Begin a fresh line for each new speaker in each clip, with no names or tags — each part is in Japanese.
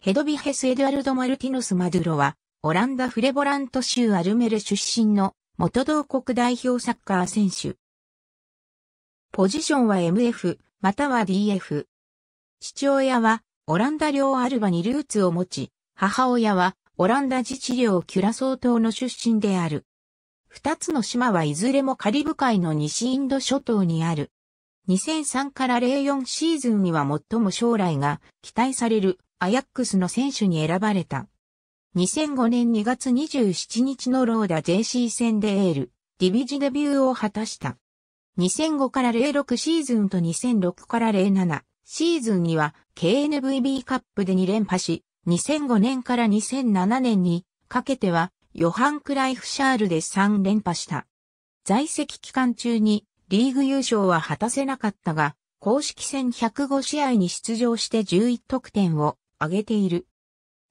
ヘドビヘス・エドアルド・マルティノス・マドゥロは、オランダ・フレボラント州アルメル出身の元同国代表サッカー選手。ポジションは MF、または DF。父親は、オランダ領アルバにルーツを持ち、母親は、オランダ自治領キュラソー島の出身である。二つの島はいずれもカリブ海の西インド諸島にある。2003から04シーズンには最も将来が期待されるアヤックスの選手に選ばれた。2005年2月27日のローダ JC 戦でエール、ディビジデビューを果たした。2005から06シーズンと2006から07シーズンには KNVB カップで2連覇し、2005年から2007年にかけてはヨハン・クライフ・シャールで3連覇した。在籍期間中にリーグ優勝は果たせなかったが、公式戦105試合に出場して11得点を挙げている。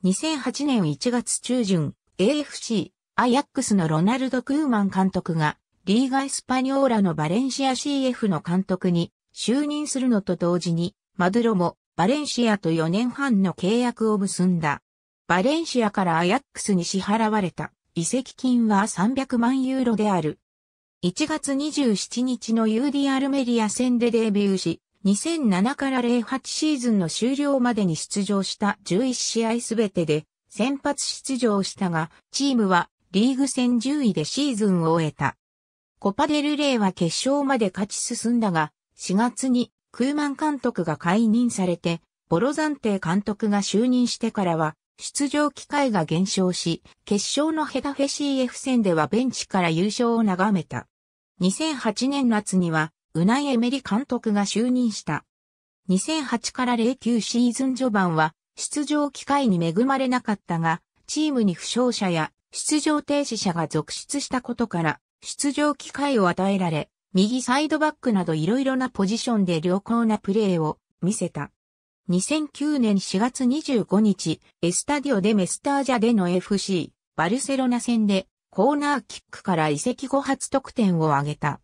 2008年1月中旬、AFC、アヤックスのロナルド・クーマン監督が、リーガ・エスパニョーラのバレンシア CF の監督に就任するのと同時に、マドゥロもバレンシアと4年半の契約を結んだ。バレンシアからアヤックスに支払われた移籍金は300万ユーロである。1月27日の u d アルメリア戦でデビューし、2007から08シーズンの終了までに出場した11試合すべてで先発出場したが、チームはリーグ戦10位でシーズンを終えた。コパデルレイは決勝まで勝ち進んだが、4月にクーマン監督が解任されて、ボロザンテ監督が就任してからは出場機会が減少し、決勝のヘタフェ CF 戦ではベンチから優勝を眺めた。2008年夏には、ウナイエメリ監督が就任した。2008から09シーズン序盤は、出場機会に恵まれなかったが、チームに負傷者や出場停止者が続出したことから、出場機会を与えられ、右サイドバックなど色々なポジションで良好なプレーを見せた。2009年4月25日、エスタディオデメスタージャでの FC、バルセロナ戦で、コーナーキックから移籍後初得点を挙げた。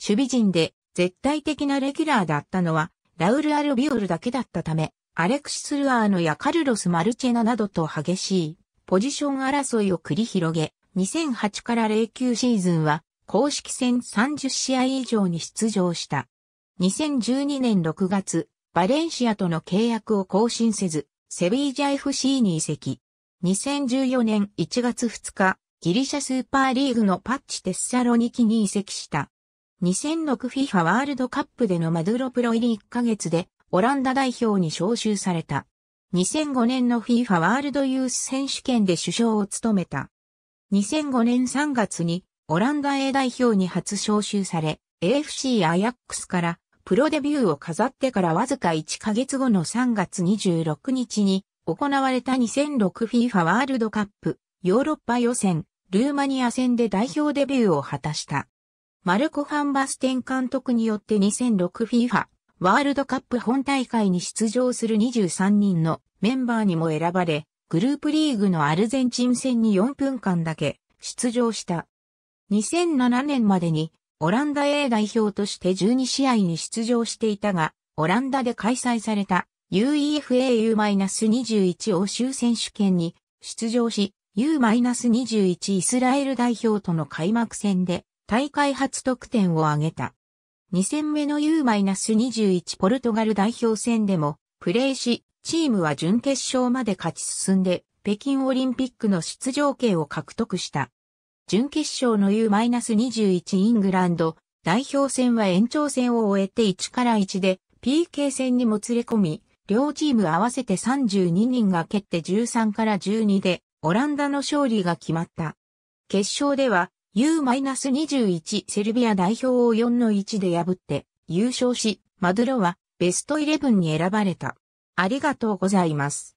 守備陣で絶対的なレギュラーだったのは、ラウル・アルビオルだけだったため、アレクシス・ルアーノやカルロス・マルチェナなどと激しいポジション争いを繰り広げ、2008から09シーズンは公式戦30試合以上に出場した。2012年6月、バレンシアとの契約を更新せず、セビージャ FC に移籍。2014年1月2日、ギリシャスーパーリーグのパッチテッサロニキに移籍した。2006FIFA ワールドカップでのマドゥロプロ入り1ヶ月で、オランダ代表に招集された。2005年の FIFA ワールドユース選手権で首相を務めた。2005年3月にオランダ A 代表に初招集され、AFC アヤックスからプロデビューを飾ってからわずか1ヶ月後の3月26日に行われた 2006FIFA ワールドカップヨーロッパ予選ルーマニア戦で代表デビューを果たした。マルコ・ファンバステン監督によって 2006FIFA ワールドカップ本大会に出場する23人のメンバーにも選ばれ、グループリーグのアルゼンチン戦に4分間だけ出場した。2007年までにオランダ A 代表として12試合に出場していたが、オランダで開催された UEFAU-21 欧州選手権に出場し、U-21 イスラエル代表との開幕戦で大会初得点を挙げた。2戦目の U-21 ポルトガル代表戦でもプレーし、チームは準決勝まで勝ち進んで北京オリンピックの出場権を獲得した。準決勝の U-21 イングランド代表戦は延長戦を終えて1から1で PK 戦にもつれ込み、両チーム合わせて32人が蹴って13から12でオランダの勝利が決まった。決勝では U-21 セルビア代表を4の1で破って優勝し、マドロはベストイレブンに選ばれた。ありがとうございます。